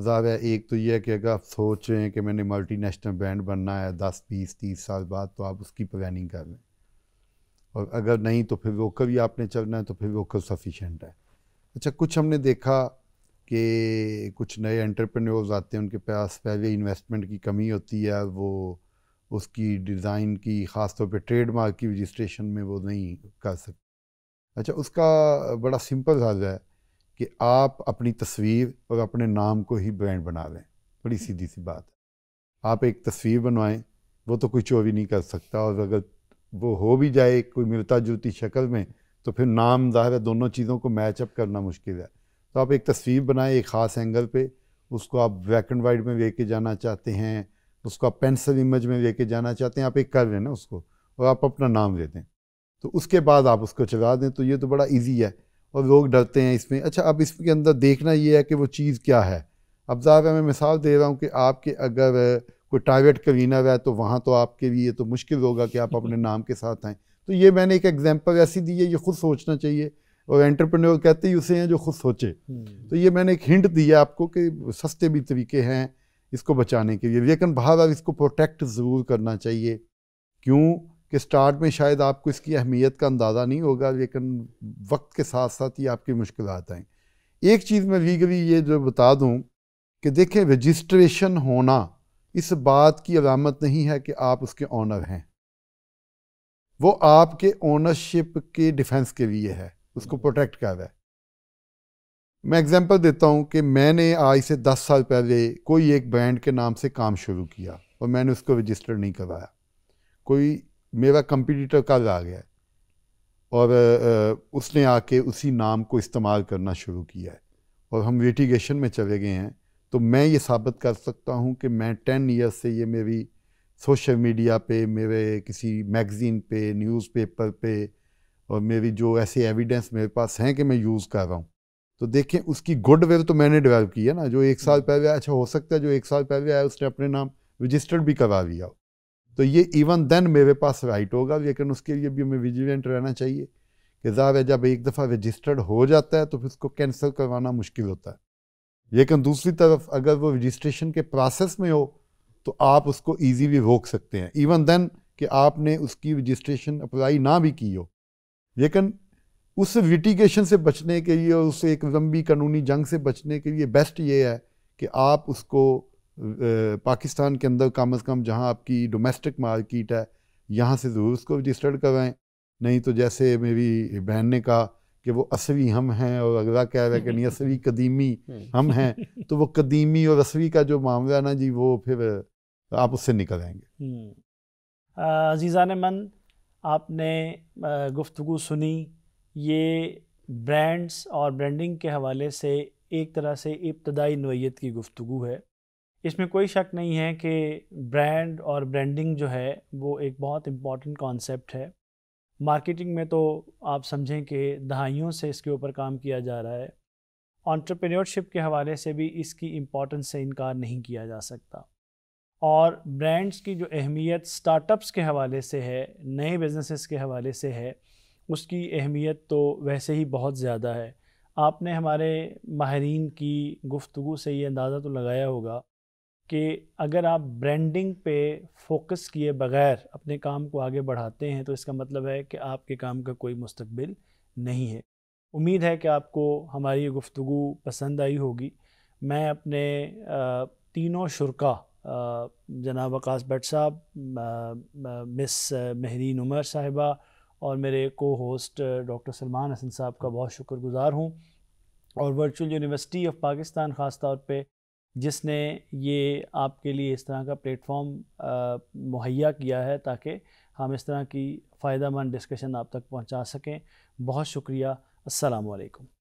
तो है एक तो यह है कि अगर आप सोच रहे हैं कि मैंने मल्टी नेशनल ब्रांड बनना है दस बीस तीस साल बाद तो आप उसकी प्लानिंग कर लें और अगर नहीं तो फिर वोकल ही आपने चलना है तो फिर वोकल सफिशेंट है अच्छा कुछ हमने देखा कि कुछ नए एंटरप्रेन्योर्स आते हैं उनके पास पहले इन्वेस्टमेंट की कमी होती है वो उसकी डिज़ाइन की ख़ासतौर पर ट्रेडमार्क की रजिस्ट्रेशन में वो नहीं कर सकते अच्छा उसका बड़ा सिंपल हाल है कि आप अपनी तस्वीर और अपने नाम को ही ब्रांड बना लें बड़ी सीधी सी बात है आप एक तस्वीर बनवाएं वो तो कोई चोरी नहीं कर सकता और अगर वो हो भी जाए कोई मिलता जुलती शक्ल में तो फिर नाम ज़ाहिर है दोनों चीज़ों को मैचअप करना मुश्किल है तो आप एक तस्वीर बनाएं एक ख़ास एंगल पे उसको आप ब्लैक एंड वाइट में लेके जाना चाहते हैं उसको आप पेंसिल इमेज में लेके जाना चाहते हैं आप एक कर लेना ना उसको और आप अपना नाम दे दें तो उसके बाद आप उसको चला दें तो ये तो बड़ा ईजी है और लोग डरते हैं इसमें अच्छा अब इसके अंदर देखना ये है कि वो चीज़ क्या है अब ज़्यादा मैं मिसाल दे रहा हूँ कि आपके अगर कोई प्राइवेट हुआ है तो वहाँ तो आपके लिए तो मुश्किल होगा कि आप अपने नाम के साथ आएँ तो ये मैंने एक एग्जाम्पल ऐसी दी है ये खुद सोचना चाहिए और एंटरप्रेन्योर कहते ही उसे हैं जो खुद सोचे हम्म। तो ये मैंने एक हिंट दिया आपको कि सस्ते भी तरीके हैं इसको बचाने के लिए लेकिन बाहर इसको प्रोटेक्ट ज़रूर करना चाहिए क्यों कि स्टार्ट में शायद आपको इसकी अहमियत का अंदाज़ा नहीं होगा लेकिन वक्त के साथ साथ ये आपकी मुश्किल आएँ एक चीज़ मैं लीगली ये जो बता दूँ कि देखें रजिस्ट्रेशन होना इस बात की अलामत नहीं है कि आप उसके ऑनर हैं वो आपके ऑनरशिप के डिफेंस के लिए है उसको प्रोटेक्ट कर रहा है मैं एग्जांपल देता हूँ कि मैंने आज से दस साल पहले कोई एक ब्रांड के नाम से काम शुरू किया और मैंने उसको रजिस्टर नहीं करवाया कोई मेरा कंपटीटर कल आ गया और उसने आके उसी नाम को इस्तेमाल करना शुरू किया है और हम लिटिगेशन में चले गए हैं तो मैं ये साबित कर सकता हूँ कि मैं टेन ईयर्स से ये मेरी सोशल मीडिया पे मेरे किसी मैगज़ीन पे न्यूज़पेपर पे और मेरी जो ऐसे एविडेंस मेरे पास हैं कि मैं यूज़ कर रहा हूँ तो देखें उसकी गुड वेव तो मैंने डेवलप की है ना जो एक साल हम्म। पहले अच्छा हो सकता है जो एक साल पहले आया उसने अपने नाम रजिस्टर्ड भी करवा लिया तो ये इवन देन मेरे पास राइट होगा लेकिन उसके लिए भी हमें विजिलेंट रहना चाहिए कि ज़ाहिर है जब एक दफ़ा रजिस्टर्ड हो जाता है तो फिर उसको कैंसिल करवाना मुश्किल होता है लेकिन दूसरी तरफ अगर वो रजिस्ट्रेशन के प्रोसेस में हो तो आप उसको ईजीली रोक सकते हैं इवन देन कि आपने उसकी रजिस्ट्रेशन अप्लाई ना भी की हो लेकिन उस विटिगेशन से बचने के लिए और उस एक लंबी कानूनी जंग से बचने के लिए बेस्ट ये है कि आप उसको पाकिस्तान के अंदर कम अज़ कम जहाँ आपकी डोमेस्टिक मार्किट है यहाँ से ज़रूर उसको रजिस्टर्ड करवाएं नहीं तो जैसे मेरी बहन ने कहा कि वो असवी हम हैं और अगला कह रहा है कि नहीं असवी कदीमी हम हम्म। हैं तो वो कदीमी और असवी का जो मामला है ना जी वो फिर आप उससे निकल आएंगे हम्म। अजीज़ान मन आपने गुफ्तु सुनी ये ब्रांड्स और ब्रांडिंग के हवाले से एक तरह से इब्तदाई नोयत की गुफ्तु है इसमें कोई शक नहीं है कि ब्रांड और ब्रांडिंग जो है वो एक बहुत इम्पॉर्टेंट कॉन्सेप्ट है मार्केटिंग में तो आप समझें कि दहाइयों से इसके ऊपर काम किया जा रहा है ऑन्टरप्रेन्योरशिप के हवाले से भी इसकी इम्पॉर्टेंस से इनकार नहीं किया जा सकता और ब्रांड्स की जो अहमियत स्टार्टअप्स के हवाले से है नए बिजनेसेस के हवाले से है उसकी अहमियत तो वैसे ही बहुत ज़्यादा है आपने हमारे माहरीन की गुफ्तु से ये अंदाज़ा तो लगाया होगा कि अगर आप ब्रांडिंग पे फोकस किए बगैर अपने काम को आगे बढ़ाते हैं तो इसका मतलब है कि आपके काम का कोई मुस्तबिल नहीं है उम्मीद है कि आपको हमारी ये गुफ्तु पसंद आई होगी मैं अपने तीनों शुरा जनाब अकाश भट्ट साहब मिस महरीन उमर साहिबा और मेरे को होस्ट डॉक्टर सलमान हसन साहब का बहुत शुक्रगुज़ार हूँ और वर्चुअल यूनिवर्सिटी ऑफ पाकिस्तान ख़ास तौर पर जिसने ये आपके लिए इस तरह का प्लेटफॉर्म मुहैया किया है ताकि हम इस तरह की फ़ायदा मंद डिस्कशन आप तक पहुंचा सकें बहुत शुक्रिया अस्सलाम वालेकुम